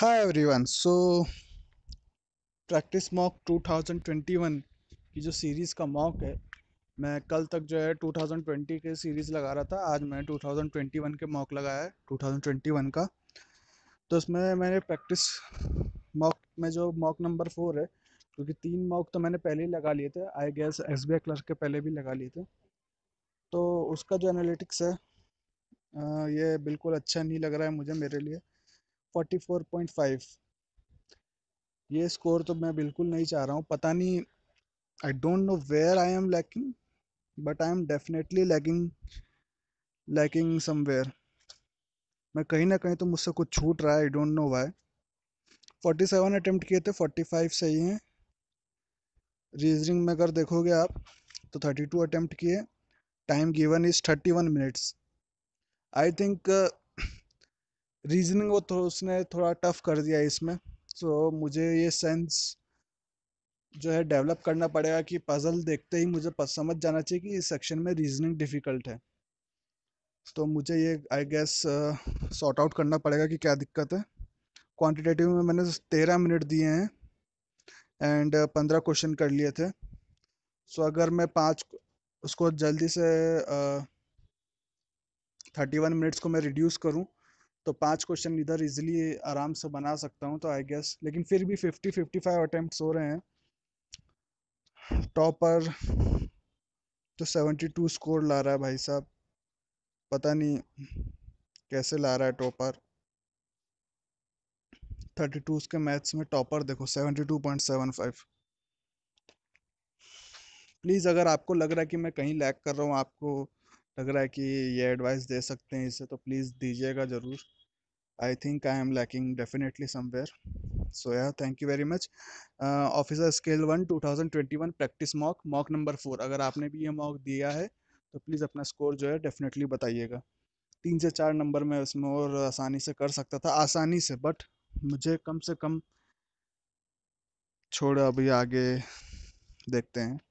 हाय everyone so practice mock 2021 की जो series का मॉक है मैं कल तक जो है 2020 के सीरीज़ लगा रहा था आज मैंने 2021 के मॉक लगाया है 2021 का तो उसमें मैंने प्रैक्टिस मॉक में जो मॉक नंबर फोर है क्योंकि तो तीन मॉक तो मैंने पहले ही लगा लिए थे I guess S B clerk के पहले भी लगा लिए थे तो उसका जो एनालिटिक्स है ये बिल्कुल अच्छा नहीं लग रहा है मुझे मेरे लिए 44.5 ये स्कोर तो मैं बिल्कुल नहीं चाह रहा हूँ पता नहीं I don't know where I am lacking but I am definitely lacking lacking somewhere मैं कहीं ना कहीं तो मुझसे कुछ छूट रहा है I don't know why forty seven attempt किए थे फोर्टी फाइव सही हैं रीजनिंग में अगर देखोगे आप तो थर्टी टू अटैम्प्ट किए time given is thirty one minutes I think reasoning वो थो, तो उसने थोड़ा टफ कर दिया इसमें सो so, मुझे ये सेंस जो है डेवलप करना पड़ेगा कि पज़ल देखते ही मुझे समझ जाना चाहिए कि इस सेक्शन में रीजनिंग डिफ़िकल्ट है तो मुझे ये आई गेस सॉर्ट आउट करना पड़ेगा कि क्या दिक्कत है क्वांटिटेटिव में मैंने तेरह मिनट दिए हैं एंड पंद्रह क्वेश्चन कर लिए थे सो so, अगर मैं पाँच उसको जल्दी से थर्टी वन मिनट्स को मैं रिड्यूस करूं तो पांच क्वेश्चन इधर इजीली आराम से बना सकता हूँ तो आई गेस लेकिन फिर भी फिफ्टी फिफ्टी फाइव अटैम्प्ट हो रहे हैं टॉपर तो सेवेंटी टू स्कोर ला रहा है भाई साहब पता नहीं कैसे ला रहा है टॉपर थर्टी टू उसके मैथ्स में टॉपर देखो seventy two point seven five please अगर आपको लग रहा है कि मैं कहीं लैग कर रहा हूँ आपको लग रहा है कि ये एडवाइस दे सकते हैं इसे तो प्लीज़ दीजिएगा ज़रूर I think I am lacking definitely somewhere. So yeah, thank you very much. Officer scale one 2021 practice mock mock number four अगर आपने भी ये मॉक दिया है तो प्लीज़ अपना स्कोर जो है डेफिनेटली बताइएगा तीन से चार नंबर में उसमें और आसानी से कर सकता था आसानी से बट मुझे कम से कम छोड़ अभी आगे देखते हैं